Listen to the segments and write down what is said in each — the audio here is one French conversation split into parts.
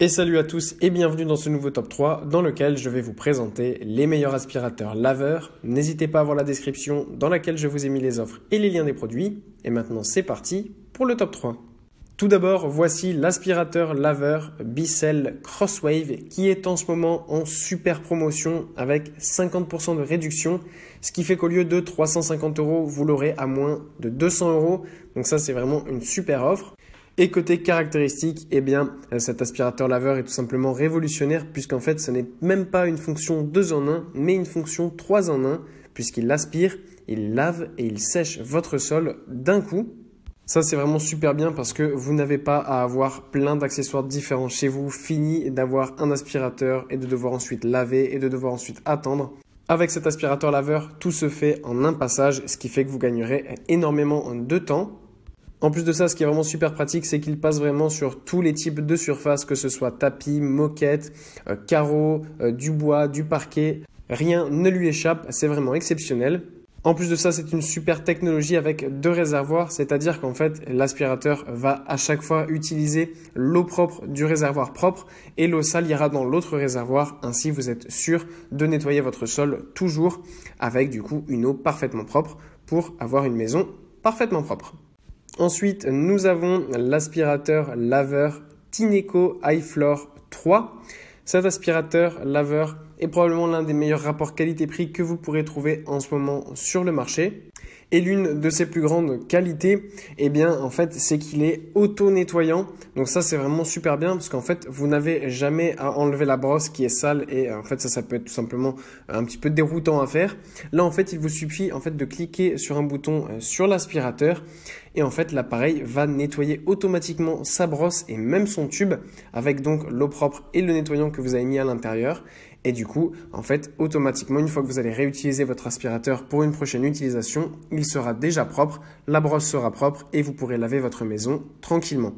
Et salut à tous et bienvenue dans ce nouveau top 3 dans lequel je vais vous présenter les meilleurs aspirateurs laveurs. N'hésitez pas à voir la description dans laquelle je vous ai mis les offres et les liens des produits. Et maintenant c'est parti pour le top 3. Tout d'abord, voici l'aspirateur laveur Bicel Crosswave qui est en ce moment en super promotion avec 50% de réduction, ce qui fait qu'au lieu de 350 euros, vous l'aurez à moins de 200 euros. Donc ça, c'est vraiment une super offre. Et côté caractéristique, eh bien, euh, cet aspirateur laveur est tout simplement révolutionnaire puisqu'en fait, ce n'est même pas une fonction 2 en 1, mais une fonction 3 en 1 puisqu'il aspire, il lave et il sèche votre sol d'un coup. Ça, c'est vraiment super bien parce que vous n'avez pas à avoir plein d'accessoires différents chez vous. Fini d'avoir un aspirateur et de devoir ensuite laver et de devoir ensuite attendre. Avec cet aspirateur laveur, tout se fait en un passage, ce qui fait que vous gagnerez énormément de temps en plus de ça, ce qui est vraiment super pratique, c'est qu'il passe vraiment sur tous les types de surfaces, que ce soit tapis, moquette, euh, carreaux, euh, du bois, du parquet. Rien ne lui échappe, c'est vraiment exceptionnel. En plus de ça, c'est une super technologie avec deux réservoirs, c'est-à-dire qu'en fait, l'aspirateur va à chaque fois utiliser l'eau propre du réservoir propre et l'eau sale ira dans l'autre réservoir. Ainsi, vous êtes sûr de nettoyer votre sol toujours avec du coup une eau parfaitement propre pour avoir une maison parfaitement propre. Ensuite, nous avons l'aspirateur laveur Tineco iFloor 3. Cet aspirateur laveur est probablement l'un des meilleurs rapports qualité-prix que vous pourrez trouver en ce moment sur le marché. Et l'une de ses plus grandes qualités, eh bien, en fait, c'est qu'il est auto-nettoyant. Donc ça, c'est vraiment super bien parce qu'en fait, vous n'avez jamais à enlever la brosse qui est sale et euh, en fait, ça, ça peut être tout simplement euh, un petit peu déroutant à faire. Là, en fait, il vous suffit en fait de cliquer sur un bouton euh, sur l'aspirateur et en fait, l'appareil va nettoyer automatiquement sa brosse et même son tube avec donc l'eau propre et le nettoyant que vous avez mis à l'intérieur. Et du coup, en fait, automatiquement, une fois que vous allez réutiliser votre aspirateur pour une prochaine utilisation, il sera déjà propre, la brosse sera propre et vous pourrez laver votre maison tranquillement.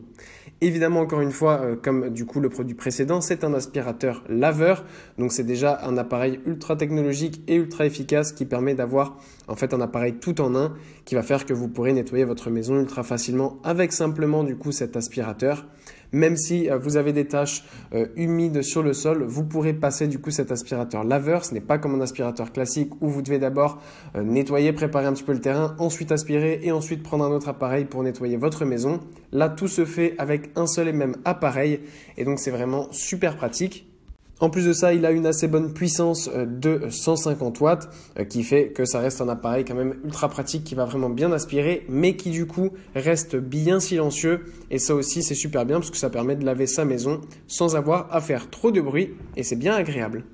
Évidemment, encore une fois, euh, comme du coup le produit précédent, c'est un aspirateur laveur. Donc c'est déjà un appareil ultra technologique et ultra efficace qui permet d'avoir en fait un appareil tout en un qui va faire que vous pourrez nettoyer votre maison ultra facilement avec simplement du coup cet aspirateur. Même si euh, vous avez des taches euh, humides sur le sol, vous pourrez passer du coup cet aspirateur laveur. Ce n'est pas comme un aspirateur classique où vous devez d'abord euh, nettoyer, préparer un petit peu le terrain, ensuite aspirer et ensuite prendre un autre appareil pour nettoyer votre maison. Là, tout se fait avec un seul et même appareil et donc c'est vraiment super pratique. En plus de ça, il a une assez bonne puissance euh, de 150 watts euh, qui fait que ça reste un appareil quand même ultra pratique qui va vraiment bien aspirer mais qui du coup reste bien silencieux et ça aussi c'est super bien parce que ça permet de laver sa maison sans avoir à faire trop de bruit et c'est bien agréable.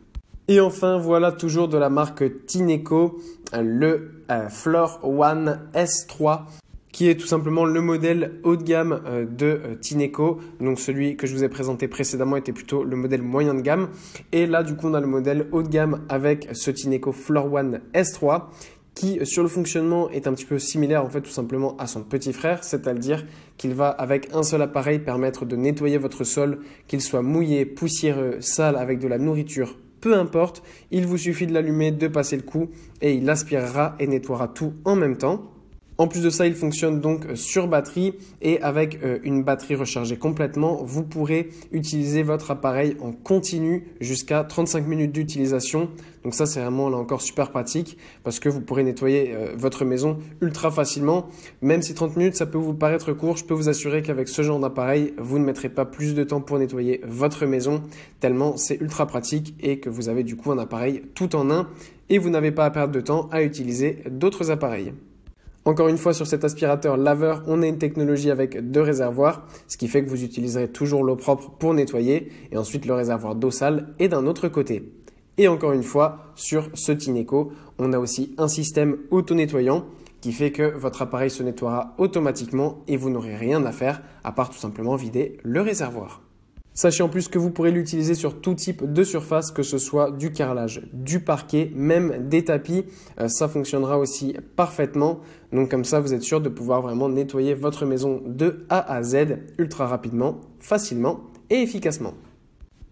Et enfin, voilà toujours de la marque Tineco, euh, le Floor One S3 qui est tout simplement le modèle haut de gamme euh, de euh, Tineco. Donc celui que je vous ai présenté précédemment était plutôt le modèle moyen de gamme. Et là, du coup, on a le modèle haut de gamme avec ce Tineco Floor One S3 qui euh, sur le fonctionnement est un petit peu similaire en fait tout simplement à son petit frère, c'est-à-dire qu'il va avec un seul appareil permettre de nettoyer votre sol, qu'il soit mouillé, poussiéreux, sale avec de la nourriture, peu importe, il vous suffit de l'allumer, de passer le coup et il aspirera et nettoiera tout en même temps. En plus de ça, il fonctionne donc euh, sur batterie et avec euh, une batterie rechargée complètement, vous pourrez utiliser votre appareil en continu jusqu'à 35 minutes d'utilisation. Donc ça, c'est vraiment là encore super pratique parce que vous pourrez nettoyer euh, votre maison ultra facilement. Même si 30 minutes, ça peut vous paraître court, je peux vous assurer qu'avec ce genre d'appareil, vous ne mettrez pas plus de temps pour nettoyer votre maison, tellement c'est ultra pratique et que vous avez du coup un appareil tout en un et vous n'avez pas à perdre de temps à utiliser d'autres appareils. Encore une fois, sur cet aspirateur laveur, on a une technologie avec deux réservoirs, ce qui fait que vous utiliserez toujours l'eau propre pour nettoyer, et ensuite le réservoir d'eau sale est d'un autre côté. Et encore une fois, sur ce Tineco, on a aussi un système auto-nettoyant qui fait que votre appareil se nettoiera automatiquement et vous n'aurez rien à faire à part tout simplement vider le réservoir. Sachez en plus que vous pourrez l'utiliser sur tout type de surface, que ce soit du carrelage, du parquet, même des tapis. Euh, ça fonctionnera aussi parfaitement. Donc comme ça, vous êtes sûr de pouvoir vraiment nettoyer votre maison de A à Z ultra rapidement, facilement et efficacement.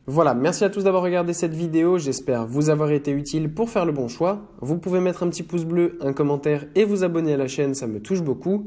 Voilà, merci à tous d'avoir regardé cette vidéo, j'espère vous avoir été utile pour faire le bon choix. Vous pouvez mettre un petit pouce bleu, un commentaire et vous abonner à la chaîne, ça me touche beaucoup.